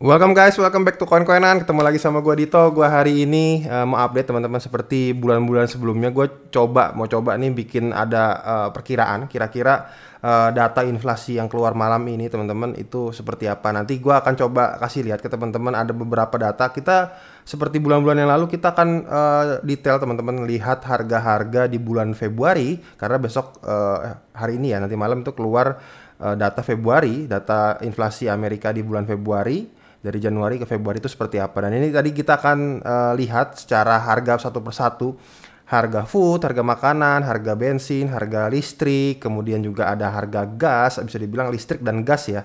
Welcome guys, welcome back to Koin Koinan. Ketemu lagi sama gue Dito. Gue hari ini uh, mau update teman-teman seperti bulan-bulan sebelumnya. Gue coba mau coba nih bikin ada uh, perkiraan kira-kira uh, data inflasi yang keluar malam ini teman-teman itu seperti apa. Nanti gue akan coba kasih lihat ke teman-teman ada beberapa data. Kita seperti bulan-bulan yang lalu kita akan uh, detail teman-teman lihat harga-harga di bulan Februari karena besok uh, hari ini ya nanti malam itu keluar uh, data Februari, data inflasi Amerika di bulan Februari dari Januari ke Februari itu seperti apa. Dan ini tadi kita akan uh, lihat secara harga satu persatu, harga food, harga makanan, harga bensin, harga listrik, kemudian juga ada harga gas, bisa dibilang listrik dan gas ya.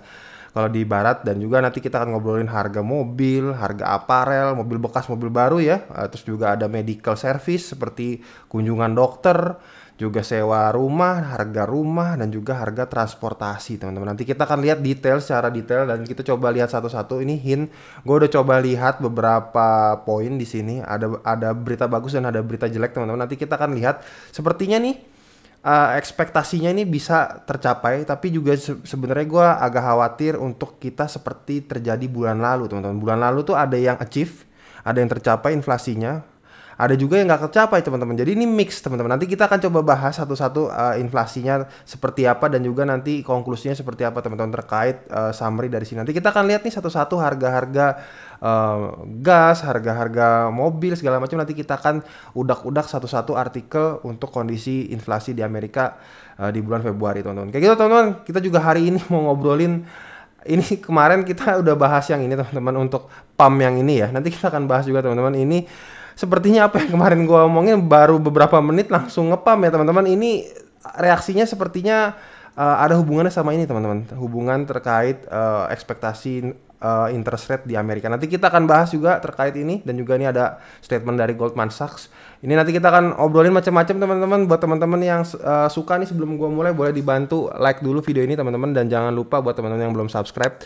Kalau di barat dan juga nanti kita akan ngobrolin harga mobil, harga aparel, mobil bekas, mobil baru ya. Eh, terus juga ada medical service seperti kunjungan dokter, juga sewa rumah, harga rumah dan juga harga transportasi, teman-teman. Nanti kita akan lihat detail secara detail dan kita coba lihat satu-satu. Ini hint, gue udah coba lihat beberapa poin di sini. Ada ada berita bagus dan ada berita jelek, teman-teman. Nanti kita akan lihat. Sepertinya nih uh, ekspektasinya ini bisa tercapai tapi juga se sebenarnya gue agak khawatir untuk kita seperti terjadi bulan lalu teman-teman bulan lalu tuh ada yang achieve ada yang tercapai inflasinya ada juga yang nggak tercapai teman-teman jadi ini mix teman-teman nanti kita akan coba bahas satu-satu uh, inflasinya seperti apa dan juga nanti konklusinya seperti apa teman-teman terkait uh, summary dari sini nanti kita akan lihat nih satu-satu harga-harga uh, gas harga-harga mobil segala macam nanti kita akan udak-udak satu-satu artikel untuk kondisi inflasi di Amerika uh, di bulan Februari teman-teman kayak gitu teman-teman kita juga hari ini mau ngobrolin ini kemarin kita udah bahas yang ini teman-teman untuk pam yang ini ya. Nanti kita akan bahas juga teman-teman ini sepertinya apa yang kemarin gue omongin baru beberapa menit langsung ngepam ya teman-teman. Ini reaksinya sepertinya uh, ada hubungannya sama ini teman-teman. Hubungan terkait uh, ekspektasi uh, interest rate di Amerika. Nanti kita akan bahas juga terkait ini dan juga ini ada statement dari Goldman Sachs. Ini nanti kita akan obrolin macam-macam teman-teman. Buat teman-teman yang uh, suka nih sebelum gue mulai boleh dibantu like dulu video ini teman-teman dan jangan lupa buat teman-teman yang belum subscribe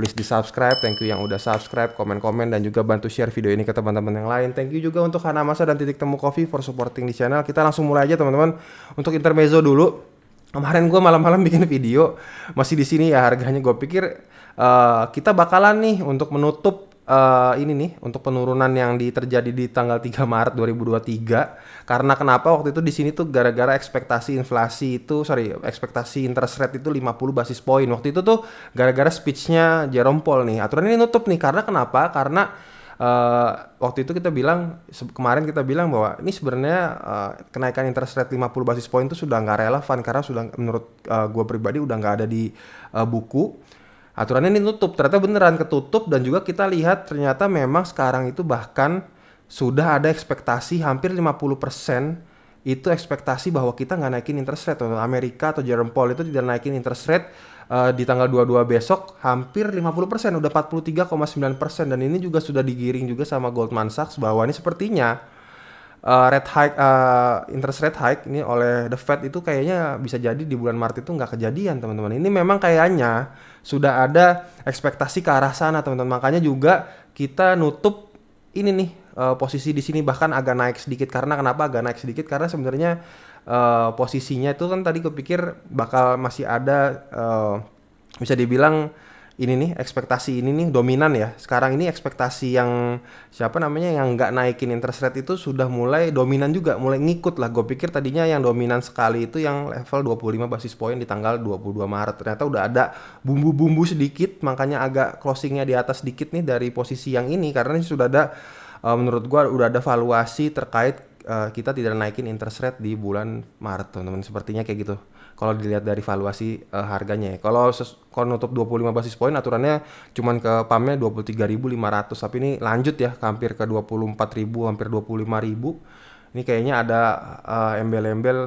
please di subscribe thank you yang udah subscribe komen-komen dan juga bantu share video ini ke teman-teman yang lain thank you juga untuk Hana Masa dan Titik Temu Coffee for supporting di channel kita langsung mulai aja teman-teman untuk intermezzo dulu kemarin gue malam-malam bikin video masih di sini ya harganya gue pikir uh, kita bakalan nih untuk menutup uh, ini nih untuk penurunan yang di, terjadi di tanggal 3 Maret 2023 karena kenapa waktu itu di sini tuh gara-gara ekspektasi inflasi itu sorry ekspektasi interest rate itu 50 basis point. waktu itu tuh gara-gara speechnya Jerome Powell nih aturan ini nutup nih karena kenapa karena uh, waktu itu kita bilang kemarin kita bilang bahwa ini sebenarnya uh, kenaikan interest rate 50 basis point itu sudah nggak relevan karena sudah menurut uh, gue pribadi udah nggak ada di uh, buku aturannya ini tutup ternyata beneran ketutup dan juga kita lihat ternyata memang sekarang itu bahkan sudah ada ekspektasi hampir 50% itu ekspektasi bahwa kita nggak naikin interest rate. Amerika atau Jerome Powell itu tidak naikin interest rate uh, di tanggal 22 besok hampir 50%, udah 43,9% dan ini juga sudah digiring juga sama Goldman Sachs bahwa ini sepertinya uh, eh, rate hike uh, interest rate hike ini oleh the Fed itu kayaknya bisa jadi di bulan Maret itu nggak kejadian teman-teman. Ini memang kayaknya sudah ada ekspektasi ke arah sana teman-teman. Makanya juga kita nutup ini nih uh, posisi di sini bahkan agak naik sedikit karena kenapa agak naik sedikit karena sebenarnya uh, posisinya itu kan tadi kepikir bakal masih ada uh, bisa dibilang ini nih ekspektasi ini nih dominan ya. Sekarang ini ekspektasi yang siapa namanya yang nggak naikin interest rate itu sudah mulai dominan juga, mulai ngikut lah. Gue pikir tadinya yang dominan sekali itu yang level 25 basis point di tanggal 22 Maret. Ternyata udah ada bumbu-bumbu sedikit, makanya agak closingnya di atas sedikit nih dari posisi yang ini karena ini sudah ada eh, menurut gue udah ada valuasi terkait eh, kita tidak naikin interest rate di bulan Maret teman-teman sepertinya kayak gitu kalau dilihat dari valuasi uh, harganya ya. Kalau kalau nutup 25 basis poin aturannya cuman ke pamnya 23.500 tapi ini lanjut ya hampir ke 24.000 hampir 25.000. Ini kayaknya ada eh, embel-embel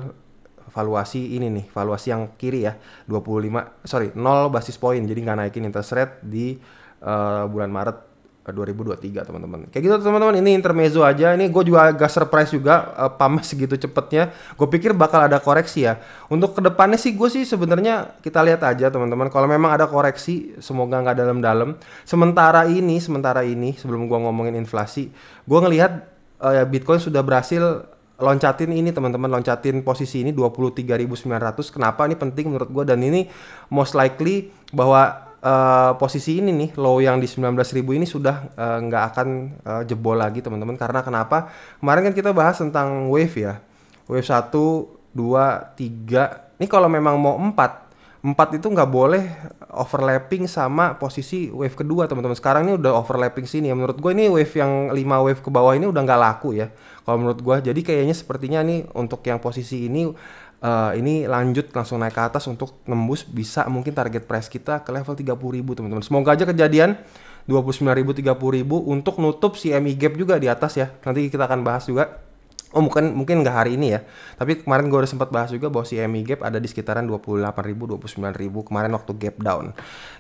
valuasi ini nih, valuasi yang kiri ya. 25 sorry 0 basis poin jadi nggak naikin interest rate di uh, bulan Maret 2023 eh, teman-teman. Kayak gitu teman-teman, ini intermezzo aja. Ini gue juga agak surprise juga uh, eh, pamas segitu cepetnya. Gue pikir bakal ada koreksi ya. Untuk kedepannya sih gue sih sebenarnya kita lihat aja teman-teman. Kalau memang ada koreksi, semoga nggak dalam-dalam. Sementara ini, sementara ini sebelum gue ngomongin inflasi, gue ngelihat uh, Bitcoin sudah berhasil loncatin ini teman-teman loncatin posisi ini 23.900 kenapa ini penting menurut gue dan ini most likely bahwa uh, posisi ini nih low yang di 19.000 ini sudah eh, nggak uh, akan uh, jebol lagi teman-teman karena kenapa kemarin kan kita bahas tentang wave ya wave 1 2 3 ini kalau memang mau 4 4 itu nggak boleh overlapping sama posisi wave kedua teman-teman sekarang ini udah overlapping sini ya menurut gue ini wave yang 5 wave ke bawah ini udah nggak laku ya kalau menurut gue jadi kayaknya sepertinya nih untuk yang posisi ini uh, ini lanjut langsung naik ke atas untuk nembus bisa mungkin target price kita ke level 30.000 teman-teman. Semoga aja kejadian 29.000 30.000 untuk nutup si MI gap juga di atas ya. Nanti kita akan bahas juga. Oh mungkin mungkin nggak hari ini ya. Tapi kemarin gue udah sempat bahas juga bahwa si MI gap ada di sekitaran 28.000 29.000 kemarin waktu gap down.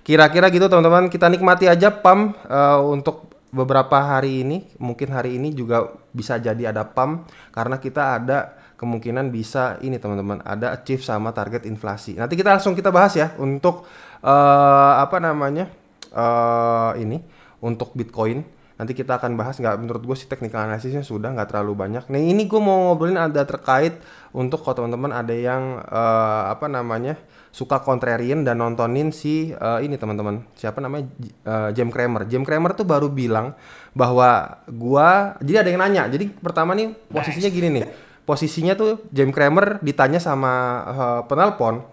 Kira-kira gitu teman-teman, kita nikmati aja pump uh, untuk beberapa hari ini mungkin hari ini juga bisa jadi ada pump karena kita ada kemungkinan bisa ini teman-teman ada achieve sama target inflasi. Nanti kita langsung kita bahas ya untuk uh, apa namanya uh, ini untuk Bitcoin nanti kita akan bahas nggak menurut gue sih teknikal analisisnya sudah nggak terlalu banyak nah ini gue mau ngobrolin ada terkait untuk kalau teman-teman ada yang uh, apa namanya suka kontrarian dan nontonin si uh, ini teman-teman siapa namanya uh, eh, Jim Kramer Jim Kramer tuh baru bilang bahwa gue jadi ada yang nanya jadi pertama nih posisinya gini nih posisinya tuh Jim Kramer ditanya sama uh, penelpon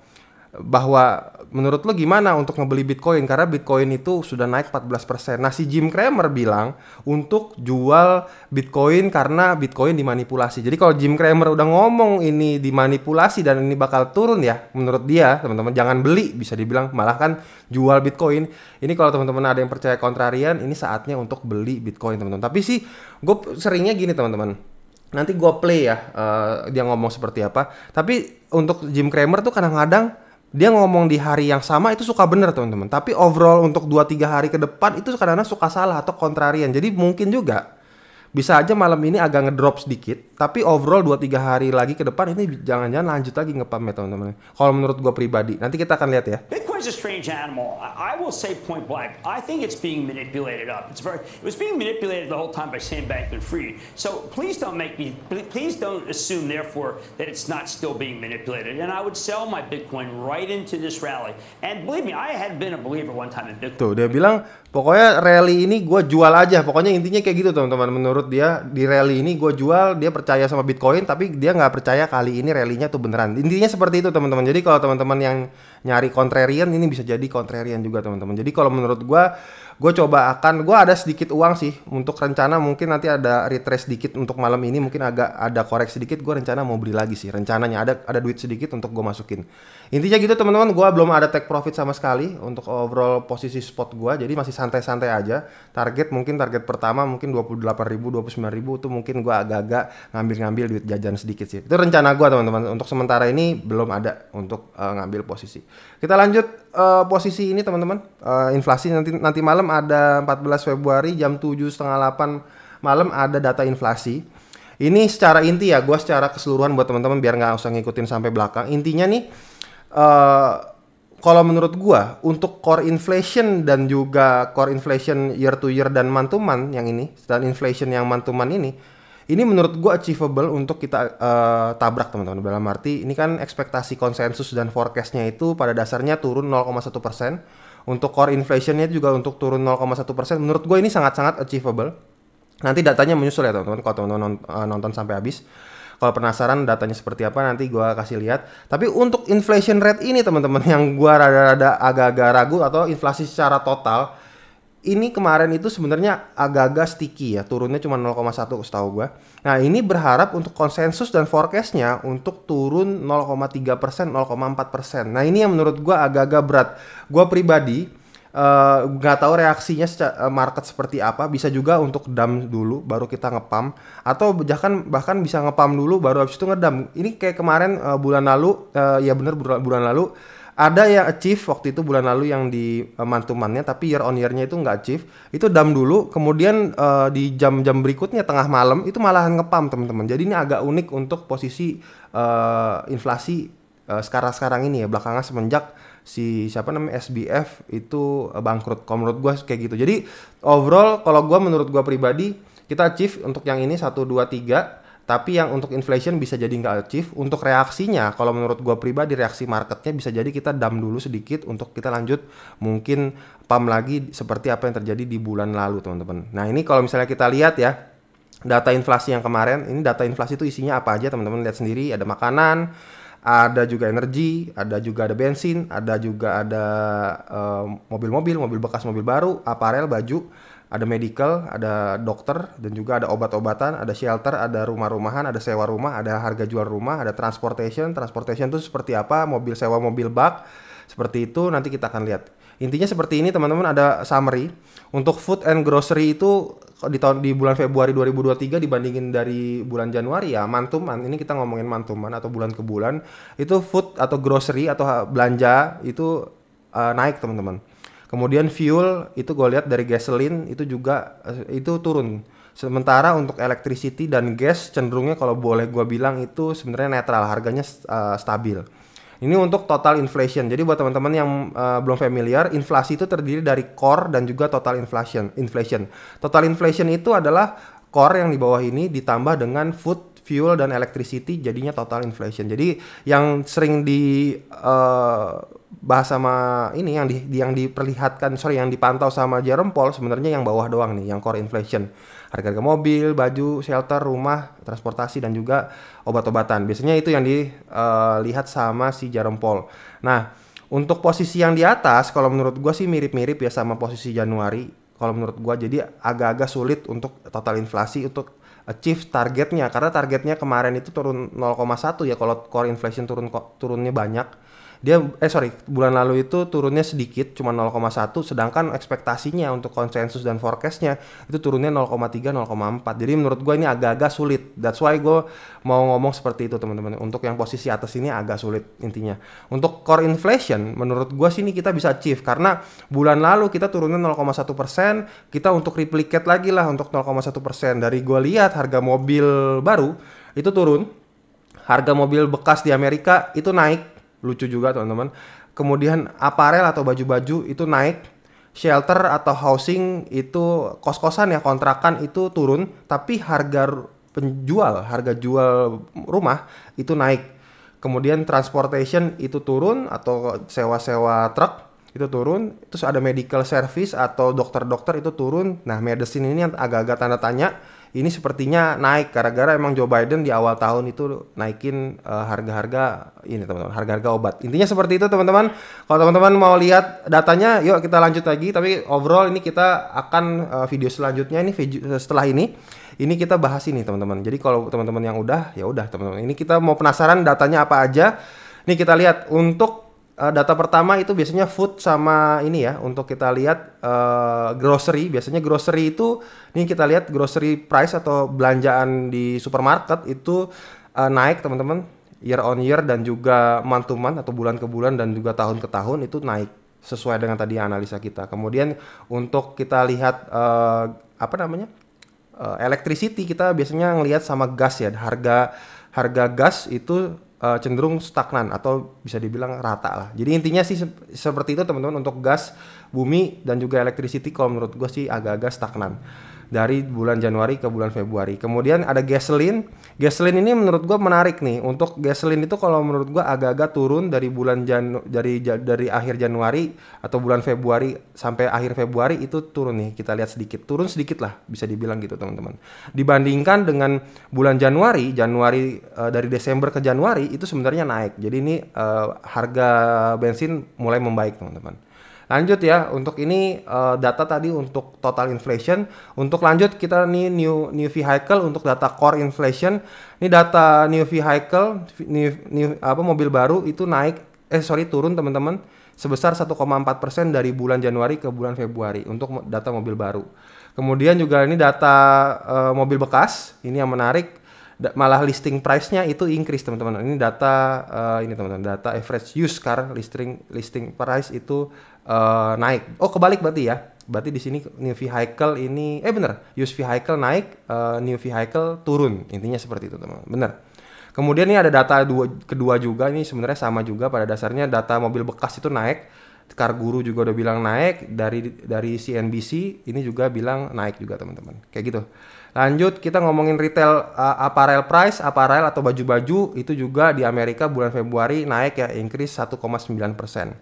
bahwa menurut lo gimana untuk ngebeli Bitcoin karena Bitcoin itu sudah naik 14%. Nah, si Jim Cramer bilang untuk jual Bitcoin karena Bitcoin dimanipulasi. Jadi kalau Jim Cramer udah ngomong ini dimanipulasi dan ini bakal turun ya menurut dia, teman-teman jangan beli bisa dibilang malah kan jual Bitcoin. Ini kalau teman-teman ada yang percaya kontrarian, ini saatnya untuk beli Bitcoin, teman-teman. Tapi sih gue seringnya gini, teman-teman nanti gue play ya uh, dia ngomong seperti apa tapi untuk Jim Cramer tuh kadang-kadang dia ngomong di hari yang sama itu suka bener teman-teman tapi overall untuk 2-3 hari ke depan itu kadang-kadang suka salah atau kontrarian jadi mungkin juga bisa aja malam ini agak ngedrop sedikit, tapi overall 2-3 hari lagi ke depan ini jangan-jangan lanjut lagi ngepam ya teman-teman. Kalau menurut gue pribadi, nanti kita akan lihat ya. Bitcoin is a strange animal. I will say point blank, I think it's being manipulated up. It's very, it was being manipulated the whole time by Sam Bankman-Fried. So please don't make me, please don't assume therefore that it's not still being manipulated. And I would sell my Bitcoin right into this rally. And believe me, I had been a believer one time in Bitcoin. Tuh, dia bilang Pokoknya rally ini gue jual aja. Pokoknya intinya kayak gitu teman-teman. Menurut dia di rally ini gue jual, dia percaya sama Bitcoin, tapi dia nggak percaya kali ini rallynya tuh beneran. Intinya seperti itu teman-teman. Jadi kalau teman-teman yang nyari kontrarian, ini bisa jadi kontrarian juga teman-teman. Jadi kalau menurut gue, gue coba akan gue ada sedikit uang sih untuk rencana mungkin nanti ada retrace sedikit untuk malam ini mungkin agak ada koreksi sedikit. Gue rencana mau beli lagi sih. Rencananya ada ada duit sedikit untuk gue masukin. Intinya gitu teman-teman, gue belum ada take profit sama sekali untuk overall posisi spot gue, jadi masih santai-santai aja. Target mungkin target pertama mungkin delapan ribu, sembilan ribu itu mungkin gue agak-agak ngambil-ngambil duit jajan sedikit sih. Itu rencana gue teman-teman. Untuk sementara ini belum ada untuk uh, ngambil posisi. Kita lanjut uh, posisi ini teman-teman. Uh, inflasi nanti nanti malam ada 14 Februari jam setengah 8 malam ada data inflasi ini secara inti ya gue secara keseluruhan buat teman-teman biar nggak usah ngikutin sampai belakang intinya nih Eh, kalau menurut gua untuk core inflation dan juga core inflation year to year dan mantuman yang ini dan inflation yang mantuman ini ini menurut gua achievable untuk kita uh, tabrak teman-teman dalam arti ini kan ekspektasi konsensus dan forecastnya itu pada dasarnya turun 0,1 persen untuk core inflationnya juga untuk turun 0,1 persen menurut gua ini sangat-sangat achievable nanti datanya menyusul ya teman-teman kalau teman-teman eh, nonton sampai habis kalau penasaran datanya seperti apa nanti gue kasih lihat. Tapi untuk inflation rate ini teman-teman yang gue rada-rada agak-agak ragu atau inflasi secara total ini kemarin itu sebenarnya agak-agak sticky ya, turunnya cuma 0,1 setahu gue. Nah ini berharap untuk konsensus dan forecastnya untuk turun 0,3 persen, 0,4 persen. Nah ini yang menurut gue agak-agak berat. Gue pribadi Eh, nggak uh, tahu reaksinya eh, market seperti apa bisa juga untuk dam dulu baru kita ngepam atau bahkan bahkan bisa ngepam dulu baru habis itu ngedam ini kayak kemarin uh, bulan lalu uh, ya bener bulan, lalu ada yang achieve waktu itu bulan lalu yang di uh, mantumannya tapi year on year-nya itu nggak achieve itu dam dulu kemudian uh, di jam-jam berikutnya tengah malam itu malahan ngepam teman-teman jadi ini agak unik untuk posisi uh, inflasi sekarang-sekarang ini ya belakangan semenjak si siapa namanya SBF itu eh, bangkrut. Kalau menurut gue kayak gitu. Jadi overall kalau gue menurut gue pribadi kita achieve untuk yang ini 1, 2, 3. Tapi yang untuk inflation bisa jadi nggak achieve. Untuk reaksinya kalau menurut gue pribadi reaksi marketnya bisa jadi kita dam dulu sedikit untuk kita lanjut mungkin pam lagi seperti apa yang terjadi di bulan lalu teman-teman. Nah ini kalau misalnya kita lihat ya data inflasi yang kemarin ini data inflasi itu isinya apa aja teman-teman lihat sendiri ada makanan ada juga energi, ada juga ada bensin, ada juga ada eh, mobil-mobil, uh, mobil bekas, mobil baru, aparel, baju, ada medical, ada dokter, dan juga ada obat-obatan, ada shelter, ada rumah-rumahan, ada sewa rumah, ada harga jual rumah, ada transportation. Transportation itu seperti apa? Mobil sewa, mobil bak, seperti itu. Nanti kita akan lihat. Intinya seperti ini teman-teman ada summary. Untuk food and grocery itu di tahun di bulan Februari 2023 dibandingin dari bulan Januari ya mantuman ini kita ngomongin mantuman atau bulan ke bulan itu food atau grocery atau eh, belanja itu uh, naik teman-teman. Kemudian fuel itu gue lihat dari gasoline itu juga uh, itu turun. Sementara untuk electricity dan gas cenderungnya kalau boleh gue bilang itu sebenarnya netral harganya uh, stabil. Ini untuk total inflation. Jadi buat teman-teman yang uh, belum familiar, inflasi itu terdiri dari core dan juga total inflation. Inflation. Total inflation itu adalah core yang di bawah ini ditambah dengan food fuel dan electricity jadinya total inflation. Jadi yang sering di uh, bahas sama ini yang di yang diperlihatkan sorry yang dipantau sama Jerome Paul sebenarnya yang bawah doang nih yang core inflation harga-harga mobil, baju, shelter, rumah, transportasi dan juga obat-obatan. Biasanya itu yang dilihat eh, uh, sama si Jerome Paul. Nah untuk posisi yang di atas kalau menurut gua sih mirip-mirip ya sama posisi Januari kalau menurut gua jadi agak-agak sulit untuk total inflasi untuk achieve targetnya karena targetnya kemarin itu turun 0,1 ya kalau core inflation turun turunnya banyak dia eh sorry bulan lalu itu turunnya sedikit cuma 0,1 sedangkan ekspektasinya untuk konsensus dan forecastnya itu turunnya 0,3 0,4 jadi menurut gue ini agak-agak sulit that's why gue mau ngomong seperti itu teman-teman untuk yang posisi atas ini agak sulit intinya untuk core inflation menurut gue sini kita bisa achieve karena bulan lalu kita turunnya 0,1 persen kita untuk replicate lagi lah untuk 0,1 persen dari gue lihat harga mobil baru itu turun harga mobil bekas di Amerika itu naik lucu juga teman-teman. Kemudian aparel atau baju-baju itu naik, shelter atau housing itu kos-kosan ya kontrakan itu turun, tapi harga penjual, harga jual rumah itu naik. Kemudian transportation itu turun atau sewa-sewa truk itu turun, terus ada medical service atau dokter-dokter itu turun. Nah, medicine ini agak-agak tanda tanya ini sepertinya naik gara-gara emang Joe Biden di awal tahun itu naikin eh, harga-harga uh, ini teman-teman, harga-harga obat. Intinya seperti itu teman-teman. Kalau teman-teman mau lihat datanya, yuk kita lanjut lagi. Tapi overall ini kita akan uh, video selanjutnya ini video, eh, setelah ini ini kita bahas ini teman-teman. Jadi kalau teman-teman yang udah ya udah teman-teman. Ini kita mau penasaran datanya apa aja. Nih kita lihat untuk Eh, data pertama itu biasanya food sama ini ya untuk kita lihat uh, grocery. Biasanya grocery itu ini kita lihat grocery price atau belanjaan di supermarket itu uh, naik teman-teman year on year dan juga month to month atau bulan ke bulan dan juga tahun ke tahun itu naik sesuai dengan tadi analisa kita. Kemudian untuk kita lihat uh, apa namanya uh, electricity kita biasanya ngelihat sama gas ya harga harga gas itu uh, cenderung stagnan atau bisa dibilang rata lah. Jadi intinya sih seperti itu teman-teman untuk gas, bumi dan juga electricity kalau menurut gue sih agak-agak stagnan dari bulan Januari ke bulan Februari. Kemudian ada gasoline. Gasoline ini menurut gue menarik nih. Untuk gasoline itu kalau menurut gue agak-agak turun dari bulan Janu dari dari akhir Januari atau bulan Februari sampai akhir Februari itu turun nih. Kita lihat sedikit. Turun sedikit lah bisa dibilang gitu teman-teman. Dibandingkan dengan bulan Januari, Januari uh, dari Desember ke Januari itu sebenarnya naik. Jadi ini uh, harga bensin mulai membaik teman-teman. Lanjut ya, untuk ini uh, data tadi untuk total inflation. Untuk lanjut kita nih new new vehicle untuk data core inflation. Ini data new vehicle new, new apa mobil baru itu naik eh sorry turun teman-teman sebesar 1,4% dari bulan Januari ke bulan Februari untuk data mobil baru. Kemudian juga ini data uh, mobil bekas, ini yang menarik malah listing price-nya itu increase teman-teman. Ini data uh, ini teman-teman, data average used car listing listing price itu uh, naik. Oh, kebalik berarti ya. Berarti di sini new vehicle ini eh bener, used vehicle naik, uh, new vehicle turun. Intinya seperti itu, teman-teman. Bener. Kemudian ini ada data dua, kedua juga ini sebenarnya sama juga pada dasarnya data mobil bekas itu naik Car Guru juga udah bilang naik dari dari CNBC ini juga bilang naik juga teman-teman kayak gitu lanjut kita ngomongin retail uh, apparel price apparel atau baju-baju itu juga di Amerika bulan Februari naik ya increase 1,9 persen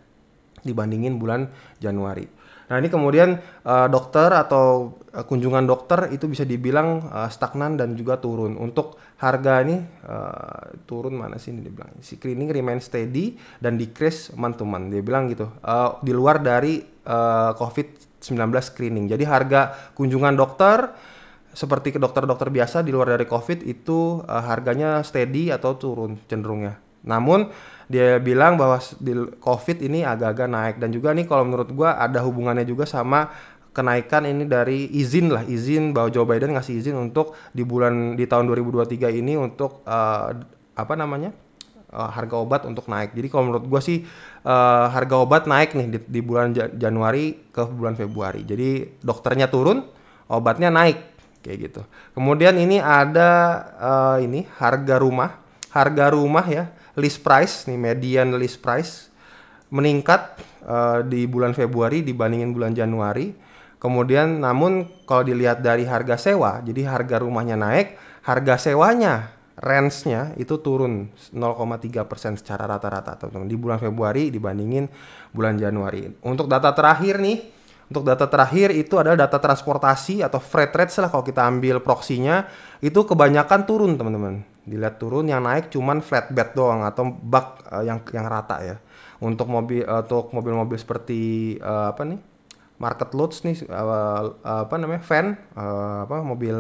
dibandingin bulan Januari Nah ini kemudian uh, dokter atau uh, kunjungan dokter itu bisa dibilang uh, stagnan dan juga turun. Untuk harga ini uh, turun mana sih ini dibilang? Si cleaning remain steady dan decrease month to month. Dia bilang gitu. Uh, di luar dari uh, COVID-19 screening. Jadi harga kunjungan dokter seperti ke dokter-dokter biasa di luar dari COVID itu uh, harganya steady atau turun cenderungnya. Namun dia bilang bahwa di COVID ini agak-agak naik dan juga nih kalau menurut gua ada hubungannya juga sama kenaikan ini dari izin lah izin bahwa Joe Biden ngasih izin untuk di bulan di tahun 2023 ini untuk uh, apa namanya uh, harga obat untuk naik. Jadi kalau menurut gue sih uh, harga obat naik nih di, di bulan Januari ke bulan Februari. Jadi dokternya turun, obatnya naik kayak gitu. Kemudian ini ada uh, ini harga rumah, harga rumah ya list price nih median list price meningkat uh, di bulan Februari dibandingin bulan Januari. Kemudian namun kalau dilihat dari harga sewa, jadi harga rumahnya naik, harga sewanya range itu turun 0,3% secara rata-rata teman-teman di bulan Februari dibandingin bulan Januari. Untuk data terakhir nih, untuk data terakhir itu adalah data transportasi atau freight rate lah kalau kita ambil proksinya itu kebanyakan turun teman-teman dilihat turun yang naik cuman flatbed doang atau bak uh, yang yang rata ya untuk mobil uh, eh, untuk mobil-mobil seperti uh, apa nih market loads nih uh, uh, apa namanya van uh, apa mobil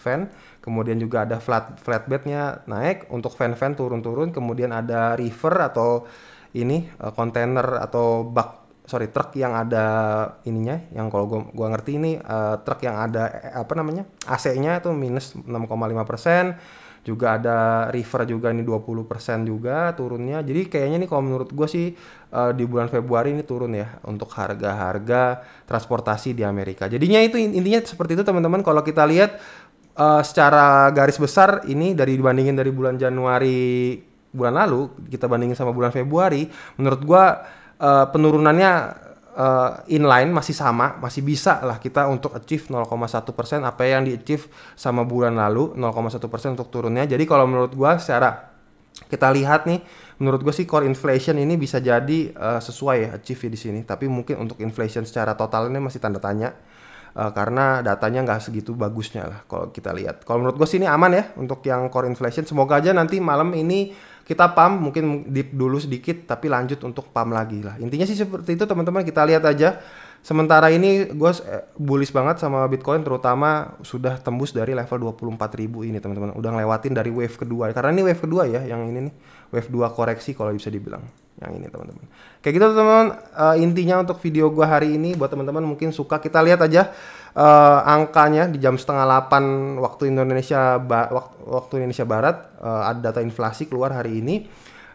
van kemudian juga ada flat flatbednya naik untuk van-van turun-turun kemudian ada river atau ini kontainer uh, atau bak sorry truk yang ada ininya yang kalau gua gua ngerti ini uh, truk yang ada apa namanya AC-nya itu minus 6,5 persen juga ada river juga ini 20% juga turunnya jadi kayaknya nih kalau menurut gue sih uh, di bulan Februari ini turun ya untuk harga-harga transportasi di Amerika jadinya itu intinya seperti itu teman-teman kalau kita lihat uh, secara garis besar ini dari dibandingin dari bulan Januari bulan lalu kita bandingin sama bulan Februari menurut gue uh, penurunannya uh, inline masih sama, masih bisa lah kita untuk achieve 0,1% apa yang di achieve sama bulan lalu 0,1% untuk turunnya. Jadi kalau menurut gua secara kita lihat nih, menurut gue sih core inflation ini bisa jadi uh, sesuai ya achieve ya di sini. Tapi mungkin untuk inflation secara total ini masih tanda tanya uh, karena datanya nggak segitu bagusnya lah kalau kita lihat. Kalau menurut gue sih ini aman ya untuk yang core inflation. Semoga aja nanti malam ini kita pam mungkin deep dulu sedikit tapi lanjut untuk pam lagi lah intinya sih seperti itu teman-teman kita lihat aja sementara ini gue eh, bullish banget sama Bitcoin terutama sudah tembus dari level ribu ini teman-teman udah ngelewatin dari wave kedua karena ini wave kedua ya yang ini nih wave 2 koreksi kalau bisa dibilang yang ini teman-teman kayak gitu teman-teman uh, intinya untuk video gua hari ini buat teman-teman mungkin suka kita lihat aja uh, angkanya di jam setengah 8 waktu Indonesia waktu, Indonesia Barat uh, ada data inflasi keluar hari ini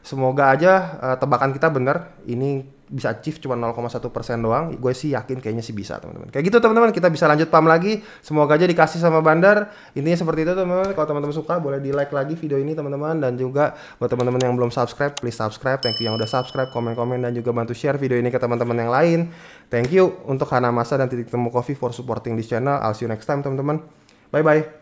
Semoga aja uh, tebakan kita bener. Ini bisa achieve cuma 0,1 persen doang. Gue sih yakin kayaknya sih bisa teman-teman. Kayak gitu teman-teman. Kita bisa lanjut pam lagi. Semoga aja dikasih sama Bandar. Intinya seperti itu teman-teman. Kalau teman-teman suka boleh di like lagi video ini teman-teman. Dan juga buat teman-teman yang belum subscribe, please subscribe. Thank you yang udah subscribe, komen-komen dan juga bantu share video ini ke teman-teman yang lain. Thank you untuk Hana Masa dan Titik Temu Coffee for supporting this channel. I'll see you next time teman-teman. Bye-bye.